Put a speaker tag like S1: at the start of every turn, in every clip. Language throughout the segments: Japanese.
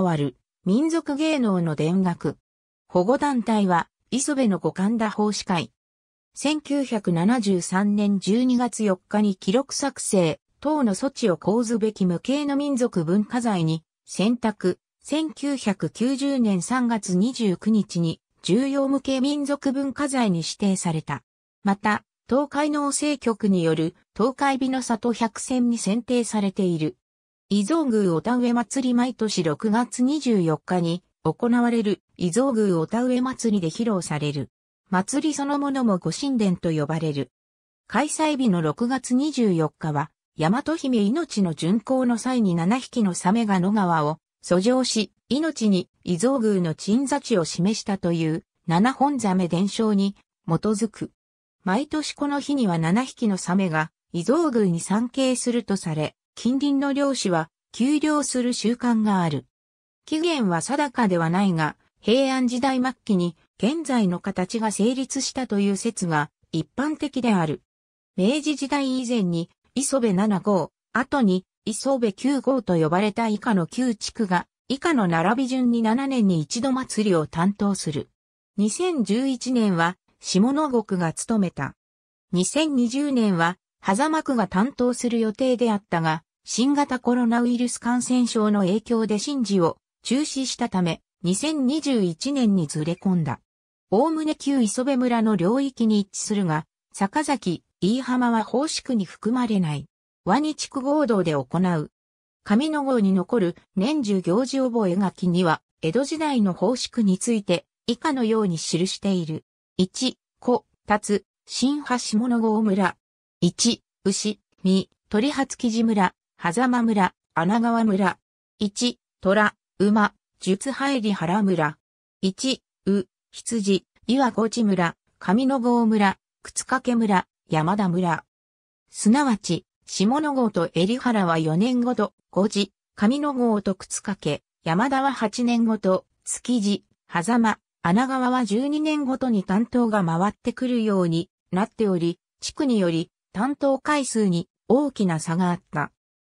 S1: 伝わる民族芸能の田楽。保護団体は磯部の五感打法師会。1973年12月4日に記録作成、等の措置を講ずべき無形の民族文化財に選択。1990年3月29日に重要無形民族文化財に指定された。また、東海農政局による東海美の里百選に選定されている。伊蔵宮お田植え祭り毎年6月24日に行われる伊蔵宮お田植え祭りで披露される。祭りそのものも御神殿と呼ばれる。開催日の6月24日は、大和姫命の巡行の際に7匹のサメが野川を遡上し、命に伊蔵宮の鎮座地を示したという七本ザメ伝承に基づく。毎年この日には7匹のサメが伊蔵宮に参詣するとされ、近隣の漁師は休漁する習慣がある。期限は定かではないが、平安時代末期に現在の形が成立したという説が一般的である。明治時代以前に磯部7号、後に磯部9号と呼ばれた以下の旧地区が以下の並び順に7年に一度祭りを担当する。2011年は下野国が務めた。2020年は狭間区が担当する予定であったが、新型コロナウイルス感染症の影響で神事を中止したため、2021年にずれ込んだ。おおむね旧磯部村の領域に一致するが、坂崎、飯浜は法宿に含まれない。和に地区合同で行う。上野号に残る年中行事覚書には、江戸時代の法宿について、以下のように記している。1、子、立つ、新橋物郷村。1、牛、三、鳥初生地村。狭間村、穴川村。一、虎、馬、術入り原村。一、う、羊、岩小内村、上野郷村、靴掛村、山田村。すなわち、下野郷と襟原は4年ごと、五時、上野郷と靴掛、山田は8年ごと、築地、狭間、穴川は12年ごとに担当が回ってくるようになっており、地区により担当回数に大きな差があった。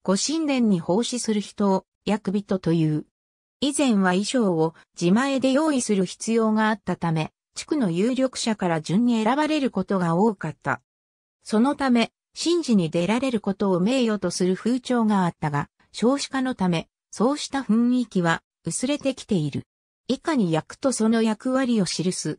S1: ご神殿に奉仕する人を役人という。以前は衣装を自前で用意する必要があったため、地区の有力者から順に選ばれることが多かった。そのため、神事に出られることを名誉とする風潮があったが、少子化のため、そうした雰囲気は薄れてきている。以下に役とその役割を記す。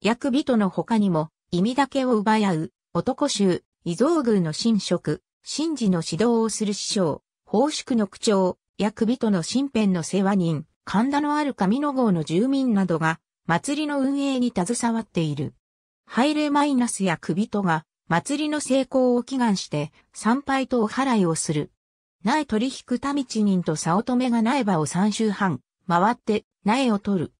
S1: 役人の他にも、意味だけを奪い合う、男衆、異造宮の神職、神事の指導をする師匠、奉祝の区長、役人の身辺の世話人、神田のある上野郷の住民などが、祭りの運営に携わっている。拝礼マイナスや首人が、祭りの成功を祈願して、参拝とお祓いをする。苗取引田民人と早乙女が苗場を三周半、回って、苗を取る。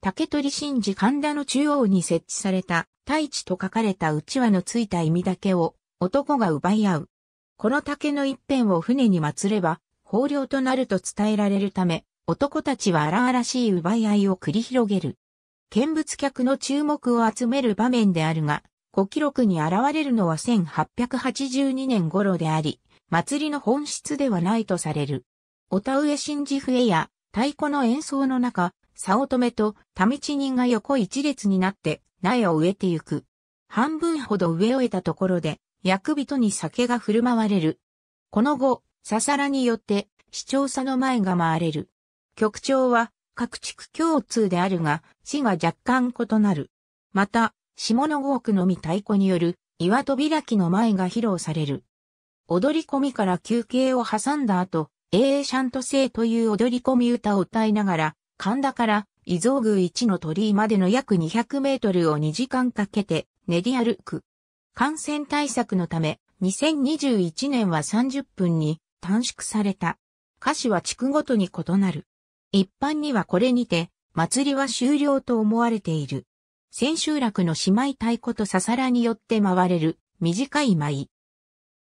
S1: 竹取神事神田の中央に設置された、大地と書かれたうちわのついた意味だけを、男が奪い合う。この竹の一辺を船に祀れば、豊漁となると伝えられるため、男たちは荒々しい奪い合いを繰り広げる。見物客の注目を集める場面であるが、古記録に現れるのは1882年頃であり、祭りの本質ではないとされる。お田植え神事笛や太鼓の演奏の中、早乙女と田道人が横一列になって苗を植えてゆく。半分ほど植え終えたところで、役人に酒が振る舞われる。この後、ささらによって、市長者の前が回れる。局長は、各地区共通であるが、市が若干異なる。また、下の五区のみ太鼓による、岩戸開きの前が披露される。踊り込みから休憩を挟んだ後、永遠シャント星という踊り込み歌を歌いながら、神田から伊蔵宮一の鳥居までの約200メートルを2時間かけて練り歩く。感染対策のため、2021年は30分に短縮された。歌詞は地区ごとに異なる。一般にはこれにて、祭りは終了と思われている。千秋楽の姉妹太鼓とささらによって回れる短い舞。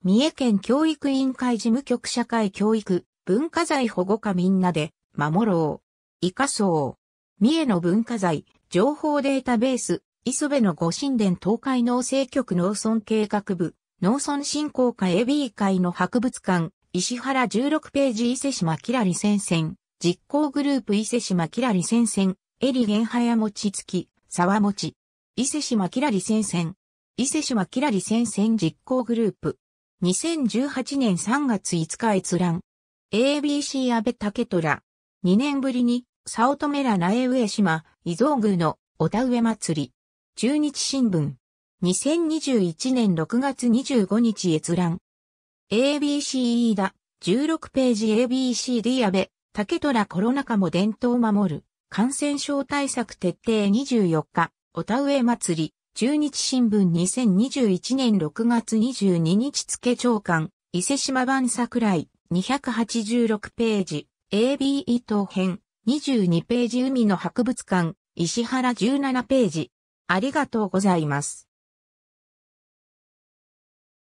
S1: 三重県教育委員会事務局社会教育文化財保護課みんなで守ろう。イカそう。三重の文化財情報データベース磯部の御神殿東海農政局農村計画部、農村振興課 AB 会の博物館、石原16ページ伊勢島きらり戦線、実行グループ伊勢島きらり戦線、エリゲンハヤモチツき、沢持ち。伊勢島きらり戦線。伊勢島きらり戦線実行グループ。2018年3月5日閲覧。ABC 安倍竹虎。2年ぶりに、オ乙女ら苗上島、伊蔵宮のお田植え祭り。中日新聞。2021年6月25日閲覧。ABC e だ。16ページ ABCD 阿部。竹虎コロナ禍も伝統守る、感染症対策徹底24日、お田植え祭り、中日新聞2021年6月22日付長官、伊勢島版桜井、286ページ、AB 伊藤編、22ページ海の博物館、石原17ページ。ありがとうございます。